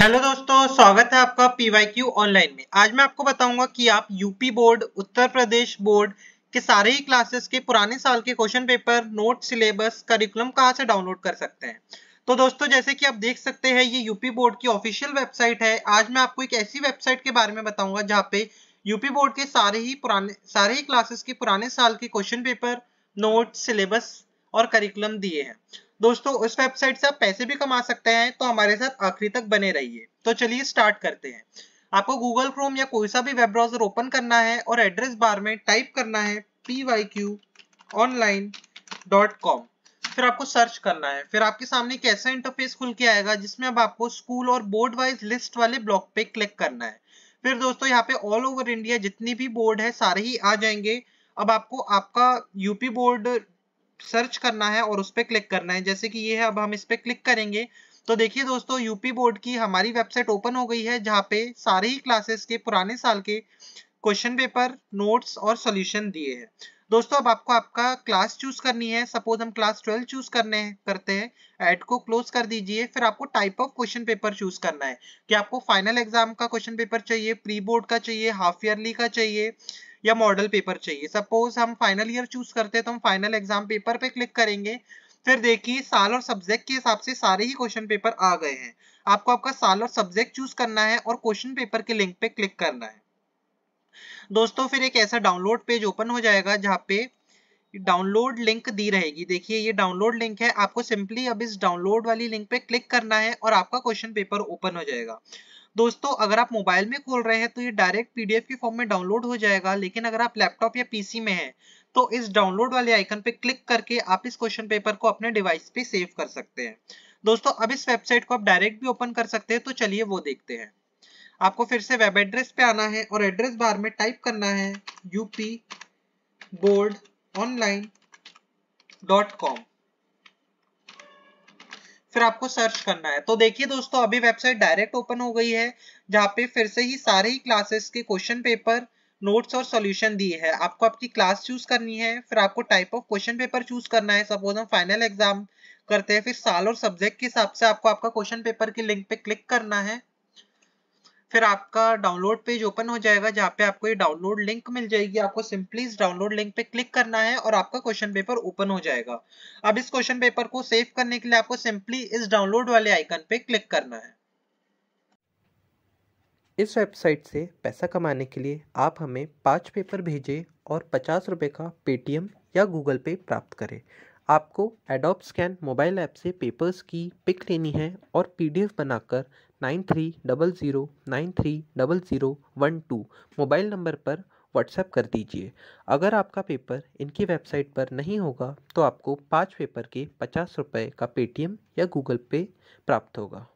hello दोस्तों स्वागत है आपका क्यू ऑनलाइन में आज मैं आपको बताऊंगा कि आप UP board Uttar Pradesh board के सारे ही क्लासेस के पुराने साल के question paper note syllabus curriculum कहाँ से डाउनलोड कर सकते हैं तो दोस्तों जैसे कि आप देख सकते हैं ये यूपी बोर्ड की ऑफिशियल वेबसाइट है आज मैं आपको एक ऐसी वेबसाइट के बारे में बताऊंगा जहाँ पे यूपी बोर्ड के सारे ही पुराने सारे ही क्लासेस के पुराने साल के क्वेश्चन पेपर नोट सिलेबस और करिकुलम दिए हैं दोस्तों उस वेबसाइट से आप पैसे भी कमा सकते हैं तो हमारे साथ आखिरी तक बने रहिए तो चलिए स्टार्ट करते हैं आपको गूगल क्रोम या कोई सा भी वेब ब्राउजर ओपन करना है और एड्रेस बार में टाइप करना है पी फिर आपको सर्च करना है फिर आपके सामने एक ऐसा इंटरफेस खुल के आएगा जिसमें अब आपको स्कूल और बोर्ड वाइज लिस्ट वाले ब्लॉक पे क्लिक करना है फिर दोस्तों यहाँ पे ऑल ओवर इंडिया जितनी भी बोर्ड है सारे ही आ जाएंगे अब आपको आपका यूपी बोर्ड सर्च करना है और उस पर क्लिक करना है जैसे कि ये है अब हम इस पर क्लिक करेंगे तो देखिए दोस्तों यूपी बोर्ड की हमारी वेबसाइट ओपन हो गई है जहाँ पे सारे ही क्लासेस के पुराने साल के क्वेश्चन पेपर नोट्स और सोल्यूशन दिए हैं दोस्तों अब आपको आपका क्लास चूज करनी है सपोज हम क्लास ट्वेल्व चूज करने करते हैं एड को क्लोज कर दीजिए फिर आपको type of question paper choose करना है कि आपको फाइनल एग्जाम का क्वेश्चन पेपर चाहिए प्री बोर्ड का चाहिए हाफ ईयरली का चाहिए या मॉडल पेपर चाहिए सपोज हम फाइनल ईयर चूज करते हैं तो हम फाइनल एग्जाम पेपर पे क्लिक करेंगे फिर देखिए साल और सब्जेक्ट के हिसाब से सारे ही क्वेश्चन पेपर आ गए हैं आपको आपका साल और सब्जेक्ट चूज करना है और क्वेश्चन पेपर के लिंक पे क्लिक करना है दोस्तों फिर एक ऐसा डाउनलोड पेज ओपन हो जाएगा जहाँ पे डाउनलोड लिंक दी रहेगी देखिए ये डाउनलोड लिंक है आपको सिंपली अब इस डाउनलोड वाली लिंक पे क्लिक करना है और आपका क्वेश्चन पेपर ओपन हो जाएगा दोस्तों अगर आप मोबाइल में खोल रहे हैं तो ये डायरेक्ट पीडीएफ के फॉर्म में डाउनलोड हो जाएगा लेकिन अगर आप लैपटॉप या पीसी में है तो इस डाउनलोड वाले आइकन पे क्लिक करके आप इस क्वेश्चन पेपर को अपने डिवाइस पे सेव कर सकते हैं दोस्तों अब इस वेबसाइट को आप डायरेक्ट भी ओपन कर सकते हैं तो चलिए वो देखते हैं आपको फिर से वेब एड्रेस पे आना है और एड्रेस बार में टाइप करना है UP board online dot com फिर आपको सर्च करना है तो देखिए दोस्तों अभी वेबसाइट डायरेक्ट ओपन हो गई है जहाँ पे फिर से ही सारे ही क्लासेस के क्वेश्चन पेपर नोट्स और सॉल्यूशन दिए हैं आपको आपकी क्लास चूज करनी है फिर आपको type of question paper choose करना है सपोज हम फाइनल एग्जाम करते हैं फिर साल और सब्जेक्ट के हिसाब से आपको आपका क्वेश्चन पेपर के लिंक पे क्लिक करना है फिर आपका डाउनलोड पेज ओपन हो जाएगा जहाँ पे आपको ये डाउनलोड लिंक मिल जाएगी आपको सिंपली इस डाउनलोड लिंक पे क्लिक करना है और आपका क्वेश्चन पेपर ओपन हो जाएगा अब इस क्वेश्चन पेपर को सेव करने के लिए आपको सिंपली इस डाउनलोड वाले आइकन पे क्लिक करना है इस वेबसाइट से पैसा कमाने के लिए आप हमें पाँच पेपर भेजें और पचास रुपये का पेटीएम या गूगल पे प्राप्त करें आपको एडोप स्कैन मोबाइल ऐप से पेपर्स की पिक लेनी है और पीडीएफ बनाकर nine three double zero nine three double zero one two mobile number पर व्हाट्सएप कर दीजिए अगर आपका पेपर इनकी वेबसाइट पर नहीं होगा तो आपको पाँच पेपर के पचास रुपये का पेटीएम या गूगल पे प्राप्त होगा